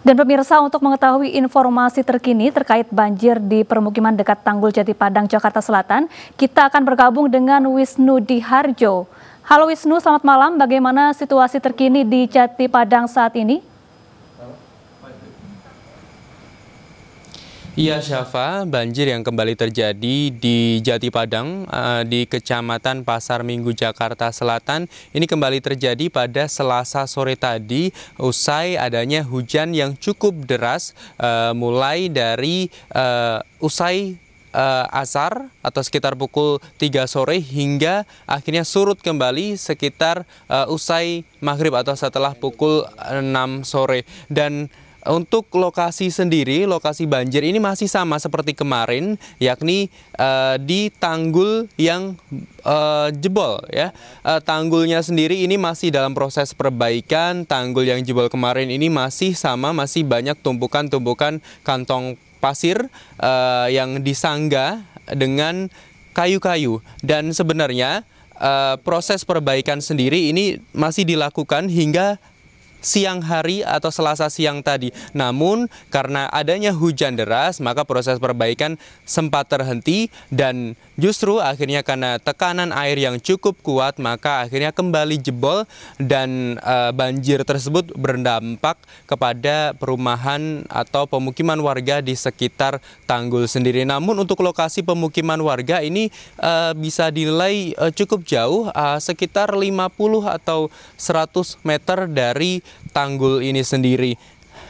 Dan pemirsa untuk mengetahui informasi terkini terkait banjir di permukiman dekat Tanggul Jati Padang, Jakarta Selatan, kita akan bergabung dengan Wisnu Diharjo. Halo Wisnu, selamat malam. Bagaimana situasi terkini di Jati Padang saat ini? Iya Syafa, banjir yang kembali terjadi di Jati Padang eh, di Kecamatan Pasar Minggu Jakarta Selatan ini kembali terjadi pada Selasa sore tadi usai adanya hujan yang cukup deras eh, mulai dari eh, usai asar atau sekitar pukul 3 sore hingga akhirnya surut kembali sekitar usai maghrib atau setelah pukul 6 sore dan untuk lokasi sendiri, lokasi banjir ini masih sama seperti kemarin, yakni uh, di tanggul yang uh, jebol ya. Uh, tanggulnya sendiri ini masih dalam proses perbaikan. Tanggul yang jebol kemarin ini masih sama, masih banyak tumpukan-tumpukan kantong pasir uh, yang disangga dengan kayu-kayu dan sebenarnya uh, proses perbaikan sendiri ini masih dilakukan hingga siang hari atau Selasa siang tadi. Namun karena adanya hujan deras maka proses perbaikan sempat terhenti dan justru akhirnya karena tekanan air yang cukup kuat maka akhirnya kembali jebol dan e, banjir tersebut berdampak kepada perumahan atau pemukiman warga di sekitar tanggul sendiri. Namun untuk lokasi pemukiman warga ini e, bisa dinilai e, cukup jauh e, sekitar 50 atau 100 meter dari tanggul ini sendiri.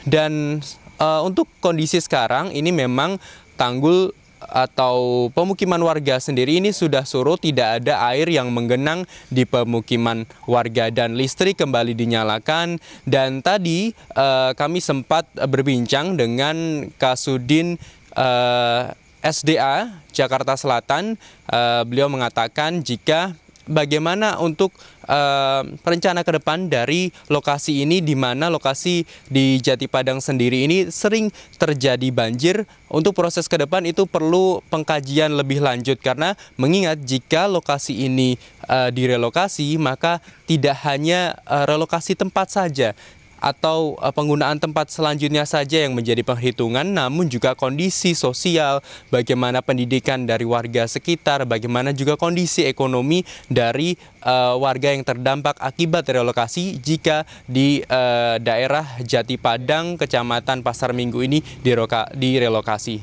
Dan uh, untuk kondisi sekarang ini memang tanggul atau pemukiman warga sendiri ini sudah surut, tidak ada air yang menggenang di pemukiman warga dan listrik kembali dinyalakan. Dan tadi uh, kami sempat berbincang dengan Kasudin uh, eh, SDA Jakarta Selatan. Uh, beliau mengatakan jika bagaimana untuk uh, rencana ke depan dari lokasi ini di mana lokasi di Jati Padang sendiri ini sering terjadi banjir. Untuk proses ke depan itu perlu pengkajian lebih lanjut karena mengingat jika lokasi ini uh, direlokasi maka tidak hanya uh, relokasi tempat saja atau eh, penggunaan tempat selanjutnya saja yang menjadi perhitungan, namun juga kondisi sosial, bagaimana pendidikan dari warga sekitar, bagaimana juga kondisi ekonomi dari uh, warga yang terdampak akibat relokasi jika di uh, daerah Jati Padang, Kecamatan Pasar Minggu ini direlokasi.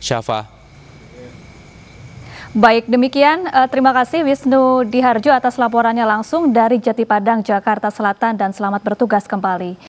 Syafa. Baik, demikian eh, terima kasih Wisnu Diharjo atas laporannya langsung dari Jati Padang, Jakarta Selatan dan selamat bertugas kembali.